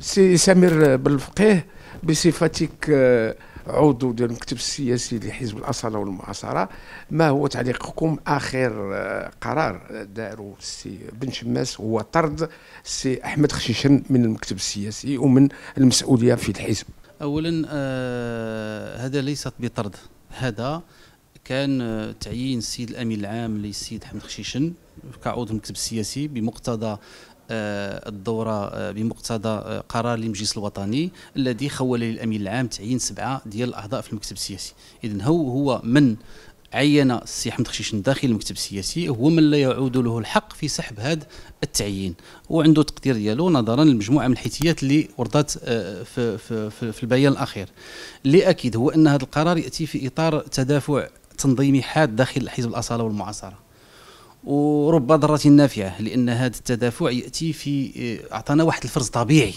سي سمير بالفقيه بصفتك آه، عضو ديال المكتب السياسي لحزب الاصاله والمعاصره ما هو تعليقكم اخر آه، قرار داروا السي بن شماس هو طرد السي احمد خشيشن من المكتب السياسي ومن المسؤوليه في الحزب اولا آه هذا ليست بطرد هذا كان آه، تعيين السيد الامين العام للسيد احمد خشيشن كعضو المكتب السياسي بمقتضى آه، الدوره آه، بمقتضى آه، قرار المجلس الوطني الذي خول للامين العام تعيين سبعه ديال الاعضاء في المكتب السياسي اذا هو هو من عين السي حمد خشيش داخل المكتب السياسي هو من لا يعود له الحق في سحب هذا التعيين وعنده تقدير ديالو نظرا لمجموعه من الحيثيات اللي وردت في, في, في, في البيان الاخير اللي اكيد هو ان هذا القرار ياتي في اطار تدافع تنظيمي حاد داخل حزب الاصاله والمعاصره ورب ضرة نافعة لأن هذا التدافع يأتي في آه، أعطانا واحد الفرز طبيعي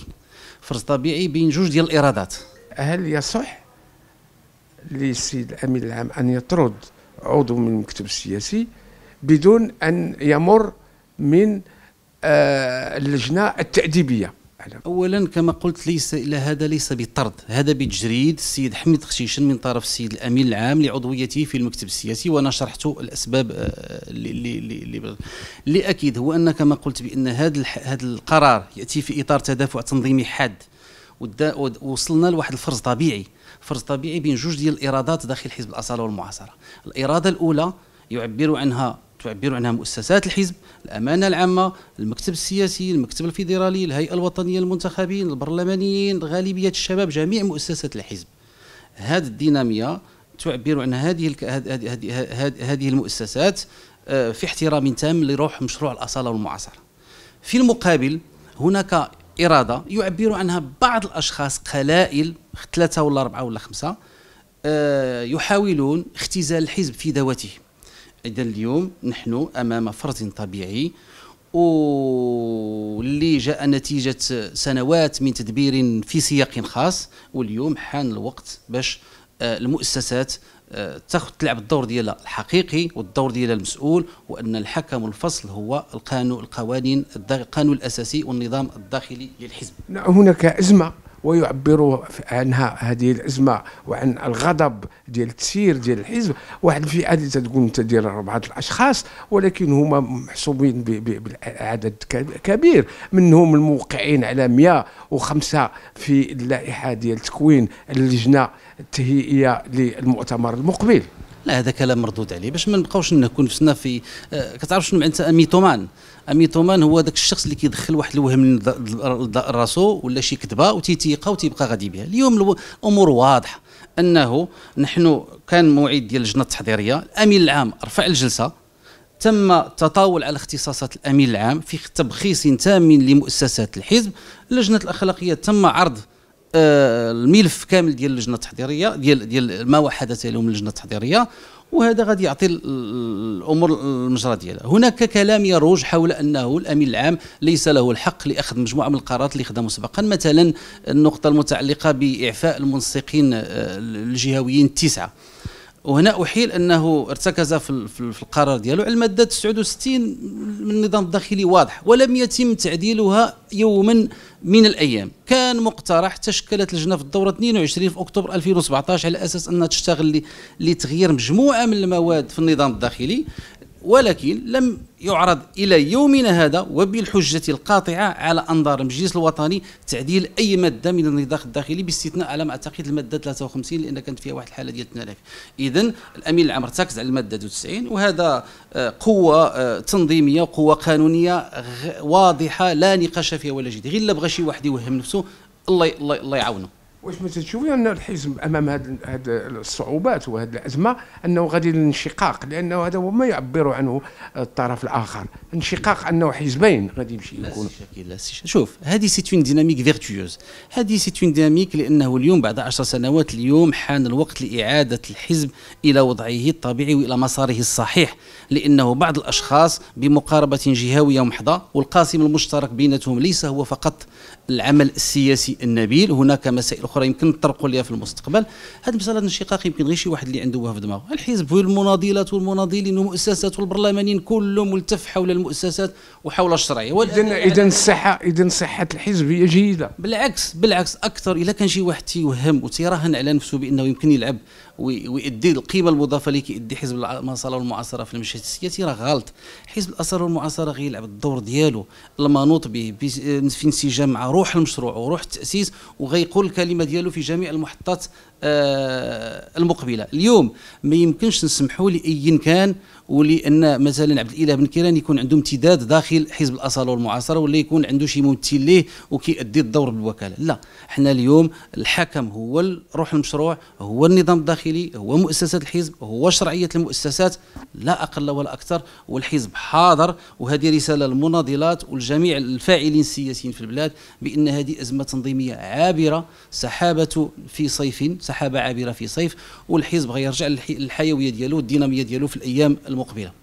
فرز طبيعي بين جوج ديال الإرادات هل يصح للسيد الأمين العام أن يطرد عضو من المكتب السياسي بدون أن يمر من آه، اللجنة التأديبية أعلم أولا كما قلت ليس إلى هذا ليس بطرد هذا بتجريد السيد حميد خشيشن من طرف السيد الأمين العام لعضويته في المكتب السياسي وأنا شرحت الأسباب اللي آه، أكيد هو أن كما قلت بأن هذا هذا القرار يأتي في إطار تدافع تنظيمي حاد وصلنا لواحد الفرز طبيعي فرز طبيعي بين جوج ديال الإرادات داخل حزب الأصالة والمعاصرة الإرادة الأولى يعبر عنها تعبر عنها مؤسسات الحزب الامانه العامه المكتب السياسي المكتب الفيدرالي الهيئه الوطنيه المنتخبين البرلمانيين غالبيه الشباب جميع مؤسسات الحزب هذه الديناميه تعبر عن هذه هذه المؤسسات آه، في احترام تام لروح مشروع الاصاله والمعاصره في المقابل هناك اراده يعبر عنها بعض الاشخاص قلائل ثلاثه ولا اربعه ولا خمسه آه، يحاولون اختزال الحزب في ذواته إذا اليوم نحن أمام فرز طبيعي واللي جاء نتيجة سنوات من تدبير في سياق خاص واليوم حان الوقت باش آه، المؤسسات آه، تاخذ تلعب الدور ديالها الحقيقي والدور ديالها المسؤول وان الحكم الفصل هو القانون القوانين القانون الاساسي والنظام الداخلي للحزب. هناك ازمه ويعبر عنها هذه الازمه وعن الغضب ديال التسيير ديال الحزب واحد الفئه اللي تتكون ديال اربعه الاشخاص ولكن هما محسوبين بعدد كبير منهم الموقعين على 105 في اللائحه ديال تكوين اللجنه التهيئيه للمؤتمر المقبل لا هذا كلام مردود عليه باش ما نبقاوش نكون نفسنا في آه، كتعرف شنو معناتها اميتومان اميتومان هو ذاك الشخص اللي كيدخل واحد الوهم لراسو ولا شي كذبه وتيتيقها وتيبقى غادي بها اليوم الامور واضحه انه نحن كان موعد ديال اللجنه التحضيريه الامين العام رفع الجلسه تم تطاول على اختصاصات الامين العام في تبخيص تام لمؤسسات الحزب اللجنه الاخلاقيه تم عرض آه، الملف كامل ديال اللجنه التحضيريه ديال ديال ما وحدت اليوم اللجنه التحضيريه وهذا غادي يعطي الامور المجرى ديالها هناك كلام يروج حول انه الامين العام ليس له الحق لاخذ مجموعه من القرارات اللي خدموا سبقا مثلا النقطه المتعلقه باعفاء المنسقين آه، الجهويين التسعه وهنا احيل انه ارتكز في, في القرار ديالو على الماده 69 من النظام الداخلي واضح ولم يتم تعديلها يوما من الايام كان مقترح تشكلت لجنه في الدوره 22 في اكتوبر 2017 على اساس انها تشتغل لتغيير مجموعه من المواد في النظام الداخلي ولكن لم يعرض إلى يومنا هذا وبالحجة القاطعة على أنظار المجلس الوطني تعديل أي مادة من النظام الداخلي باستثناء على ما أعتقد المادة 53 لأن كانت فيها واحد الحالة ديال التنافي إذا الأمين العام ارتكز على المادة 92 وهذا آه، قوة آه، تنظيمية وقوة قانونية واضحة لا نقاش فيها ولا جديد غير الا بغى شي واحد يوهم نفسه الله الله, الله يعاونه واش ما تشوفي ان الحزب امام هذه الصعوبات وهذه الازمه انه غادي للانشقاق لانه هذا هو ما يعبر عنه الطرف الاخر انشقاق انه حزبين غادي يمشي يكون لا سي شوف هذه سيت اون ديناميك فيرتيوز هذه سيت اون ديناميك لانه اليوم بعد 10 سنوات اليوم حان الوقت لاعاده الحزب الى وضعه الطبيعي والى مساره الصحيح لانه بعض الاشخاص بمقاربه جهويه محضه والقاسم المشترك بينتهم ليس هو فقط العمل السياسي النبيل هناك مسائل اخرى يمكن نطرقوا ليها في المستقبل هذه مساله الانشقاق يمكن غير شي واحد اللي عنده في دماغه الحزب والمناضلات والمناضلين والمؤسسات والبرلمانيين كله ملتف حول المؤسسات وحول الشرعيه اذا اذا الصحه اذا صحه الحزب هي جيده بالعكس بالعكس اكثر الا كان شي واحد تيوهم وتيراهن على نفسه بانه يمكن يلعب ويؤدي القيمه المضافه اللي كيؤدي حزب المساله والمعاصره في المشهد السياسي راه غلط حزب الاثار والمعاصره غيلعب الدور ديالو المنوط به في انسجام مع روح المشروع وروح التاسيس وغيقول كلمه ديالو في جميع المحطات آه، المقبله اليوم ما يمكنش نسمحوا لاي كان ولان مثلا عبد الاله بن كيران يكون عنده امتداد داخل حزب الاصاله والمعاصره ولا يكون عنده شي ممثل ليه وكيأدي الدور بالوكاله لا حنا اليوم الحكم هو روح المشروع هو النظام الداخلي هو مؤسسات الحزب هو شرعيه المؤسسات لا اقل ولا اكثر والحزب حاضر وهذه رساله للمناضلات والجميع الفاعلين السياسيين في البلاد بان هذه ازمه تنظيميه عابره سحابه في صيف سحابة سحابه عابره في صيف والحزب غيرجع للحيويه ديالو الديناميه ديالو في الايام المقبله